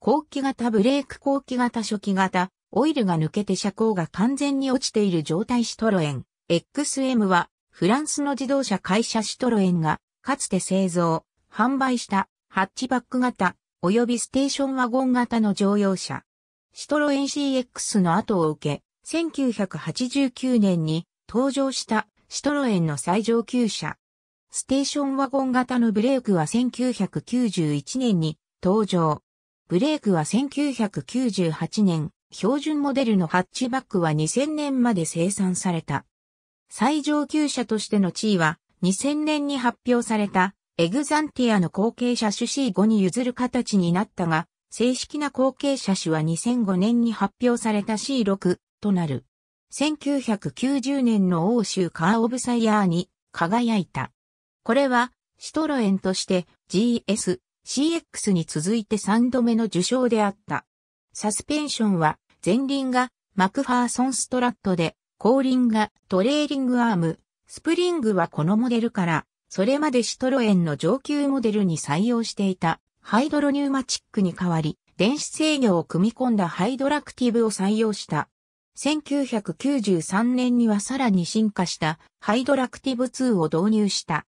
後期型ブレーク後期型初期型、オイルが抜けて車高が完全に落ちている状態シトロエン。XM は、フランスの自動車会社シトロエンが、かつて製造、販売した、ハッチバック型、及びステーションワゴン型の乗用車。シトロエン CX の後を受け、1989年に登場したシトロエンの最上級車。ステーションワゴン型のブレークは1991年に登場。ブレイクは1998年、標準モデルのハッチバックは2000年まで生産された。最上級車としての地位は2000年に発表されたエグザンティアの後継車種 C5 に譲る形になったが、正式な後継車種は2005年に発表された C6 となる。1990年の欧州カーオブサイヤーに輝いた。これはシトロエンとして GS、CX に続いて3度目の受賞であった。サスペンションは前輪がマクファーソンストラットで、後輪がトレーリングアーム、スプリングはこのモデルから、それまでシトロエンの上級モデルに採用していたハイドロニューマチックに代わり、電子制御を組み込んだハイドラクティブを採用した。1993年にはさらに進化したハイドラクティブ2を導入した。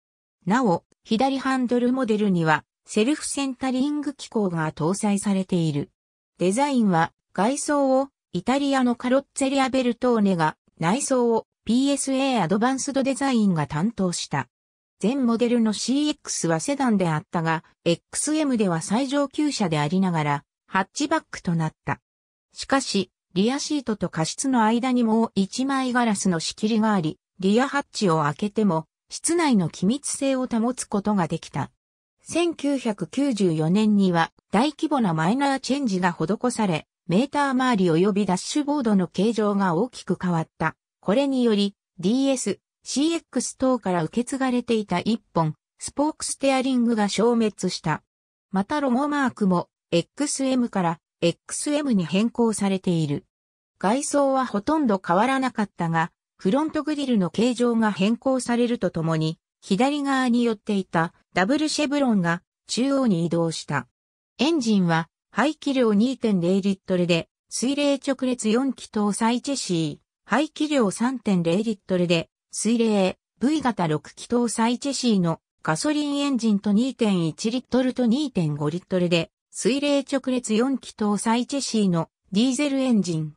なお、左ハンドルモデルにはセルフセンタリング機構が搭載されている。デザインは外装をイタリアのカロッツェリアベルトーネが内装を PSA アドバンスドデザインが担当した。全モデルの CX はセダンであったが、XM では最上級車でありながら、ハッチバックとなった。しかし、リアシートと過失の間にもう一枚ガラスの仕切りがあり、リアハッチを開けても、室内の機密性を保つことができた。1994年には大規模なマイナーチェンジが施され、メーター周り及びダッシュボードの形状が大きく変わった。これにより DS、CX 等から受け継がれていた一本、スポークステアリングが消滅した。またロゴマークも XM から XM に変更されている。外装はほとんど変わらなかったが、フロントグリルの形状が変更されるとともに、左側に寄っていたダブルシェブロンが中央に移動した。エンジンは排気量2.0リットルで、水冷直列4気サイチェシー、排気量3.0リットルで、水冷 V 型6気サイチェシーのガソリンエンジンと2.1リットルと2.5リットルで、水冷直列4気サイチェシーのディーゼルエンジン。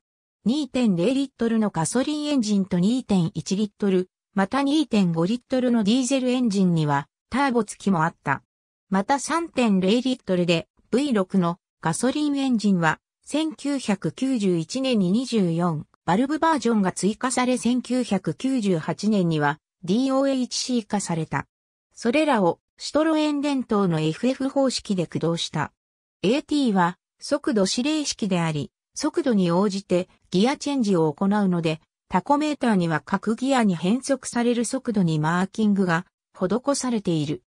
2.0リットルのガソリンエンジンと2.1リットルまた2.5リットルのディーゼルエンジンにはターボ付きもあった。また3.0リットルで V6 のガソリンエンジンは1991年に24バルブバージョンが追加され1998年には DOHC 化された。それらをシトロエン伝統の FF 方式で駆動した。AT は速度指令式であり、速度に応じてギアチェンジを行うので、タコメーターには各ギアに変速される速度にマーキングが施されている。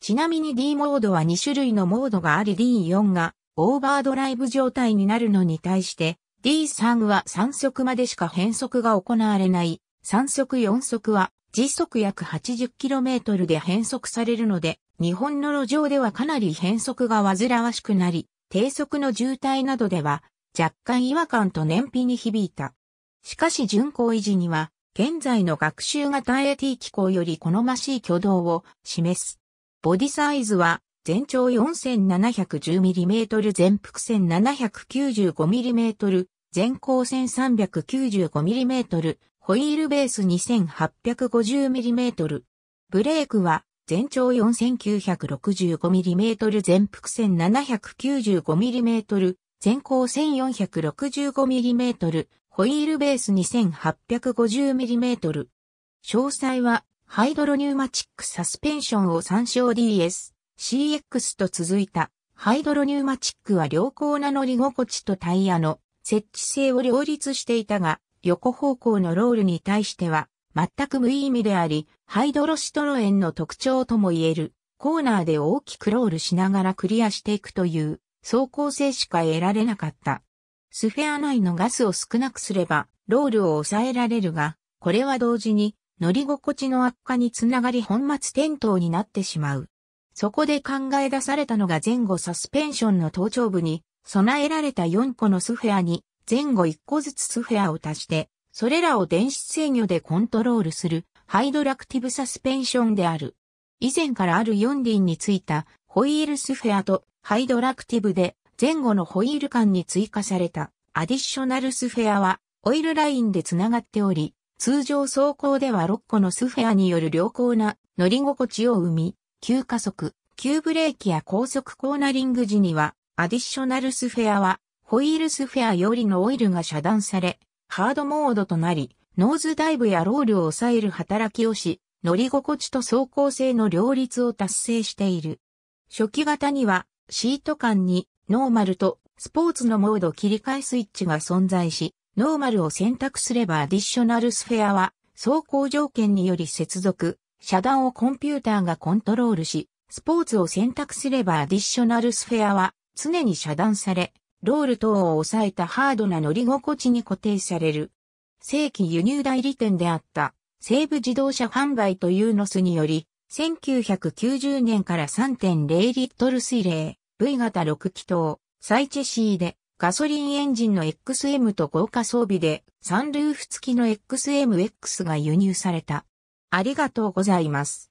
ちなみに D モードは2種類のモードがあり D4 がオーバードライブ状態になるのに対して D3 は3速までしか変速が行われない3速4速は時速約 80km で変速されるので日本の路上ではかなり変速が煩わしくなり低速の渋滞などでは若干違和感と燃費に響いた。しかし巡航維持には、現在の学習型 AT 機構より好ましい挙動を示す。ボディサイズは全長 4710mm 全幅1 795mm 全高1 395mm ホイールベース 2850mm ブレークは全長 4965mm 全幅1 795mm 全高1 465mm ホイールベース 2850mm。詳細は、ハイドロニューマチックサスペンションを参照 DS、CX と続いた。ハイドロニューマチックは良好な乗り心地とタイヤの設置性を両立していたが、横方向のロールに対しては、全く無意味であり、ハイドロシトロエンの特徴とも言える、コーナーで大きくロールしながらクリアしていくという、走行性しか得られなかった。スフェア内のガスを少なくすれば、ロールを抑えられるが、これは同時に乗り心地の悪化につながり本末転倒になってしまう。そこで考え出されたのが前後サスペンションの頭頂部に備えられた4個のスフェアに前後1個ずつスフェアを足して、それらを電子制御でコントロールするハイドラクティブサスペンションである。以前からある4輪についたホイールスフェアとハイドラクティブで前後のホイール間に追加されたアディショナルスフェアはオイルラインで繋がっており、通常走行では6個のスフェアによる良好な乗り心地を生み、急加速、急ブレーキや高速コーナリング時には、アディショナルスフェアは、ホイールスフェアよりのオイルが遮断され、ハードモードとなり、ノーズダイブやロールを抑える働きをし、乗り心地と走行性の両立を達成している。初期型には、シート間にノーマルとスポーツのモード切り替えスイッチが存在し、ノーマルを選択すればアディショナルスフェアは走行条件により接続、遮断をコンピューターがコントロールし、スポーツを選択すればアディショナルスフェアは常に遮断され、ロール等を抑えたハードな乗り心地に固定される。正規輸入代理店であった西部自動車販売というノスにより、1990年から3.0リットル水冷、V 型6気筒、サイチェシーで、ガソリンエンジンの XM と豪華装備で、サンルーフ付きの XMX が輸入された。ありがとうございます。